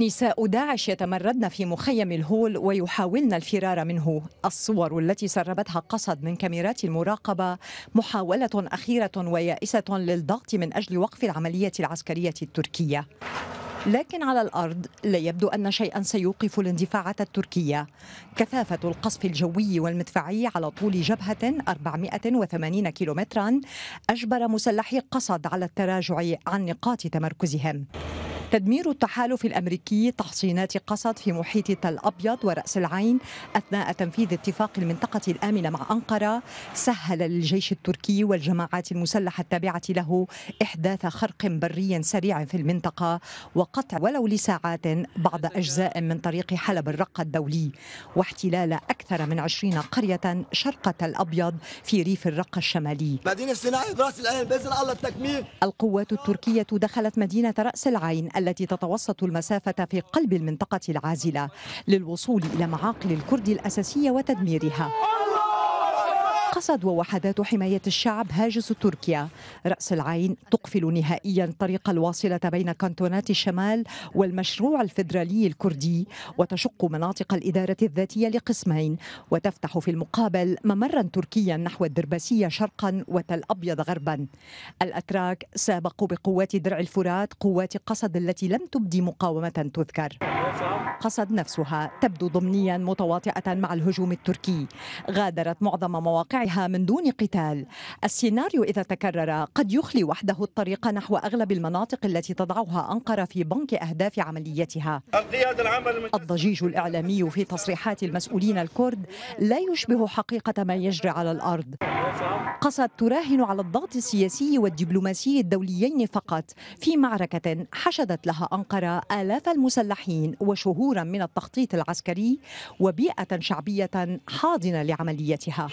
نساء داعش يتمردن في مخيم الهول ويحاولن الفرار منه الصور التي سربتها قصد من كاميرات المراقبة محاولة أخيرة ويائسة للضغط من أجل وقف العملية العسكرية التركية لكن على الأرض لا يبدو أن شيئا سيوقف الاندفاعات التركية كثافة القصف الجوي والمدفعي على طول جبهة 480 كيلومترا أجبر مسلحي قصد على التراجع عن نقاط تمركزهم تدمير التحالف الأمريكي تحصينات قصد في محيط تل أبيض ورأس العين أثناء تنفيذ اتفاق المنطقة الآمنة مع أنقرة سهل للجيش التركي والجماعات المسلحة التابعة له إحداث خرق بري سريع في المنطقة وقطع ولو لساعات بعض أجزاء من طريق حلب الرقة الدولي واحتلال أكثر من عشرين قرية شرق تل أبيض في ريف الرقة الشمالي مدينة سيناء برأس العين بإذن الله التكميل القوات التركية دخلت مدينة رأس العين التي تتوسط المسافة في قلب المنطقة العازلة للوصول إلى معاقل الكرد الأساسية وتدميرها قصد ووحدات حماية الشعب هاجس تركيا رأس العين تقفل نهائيا الطريق الواصلة بين كانتونات الشمال والمشروع الفيدرالي الكردي وتشق مناطق الإدارة الذاتية لقسمين وتفتح في المقابل ممرا تركيا نحو الدرباسية شرقا وتل أبيض غربا الأتراك سابقوا بقوات درع الفرات قوات قصد التي لم تبدي مقاومة تذكر قصد نفسها تبدو ضمنيا متواطئة مع الهجوم التركي غادرت معظم مواقع وقطعها من دون قتال السيناريو إذا تكرر قد يخلي وحده الطريق نحو أغلب المناطق التي تضعها أنقرة في بنك أهداف عمليتها الضجيج الإعلامي في تصريحات المسؤولين الكرد لا يشبه حقيقة ما يجري على الأرض قصد تراهن على الضغط السياسي والدبلوماسي الدوليين فقط في معركة حشدت لها أنقرة آلاف المسلحين وشهورا من التخطيط العسكري وبيئة شعبية حاضنة لعمليتها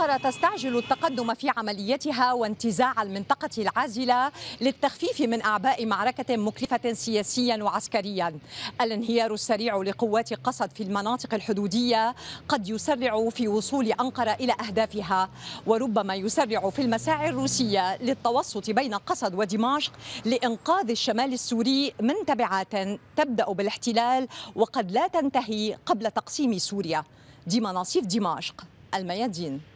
أنقرة تستعجل التقدم في عمليتها وانتزاع المنطقة العازلة للتخفيف من أعباء معركة مكلفة سياسيا وعسكريا الانهيار السريع لقوات قسد في المناطق الحدودية قد يسرع في وصول أنقرة إلى أهدافها وربما يسرع في المساعي الروسية للتوسط بين قسد ودمشق لإنقاذ الشمال السوري من تبعات تبدأ بالاحتلال وقد لا تنتهي قبل تقسيم سوريا دي مناصيف دمشق الميادين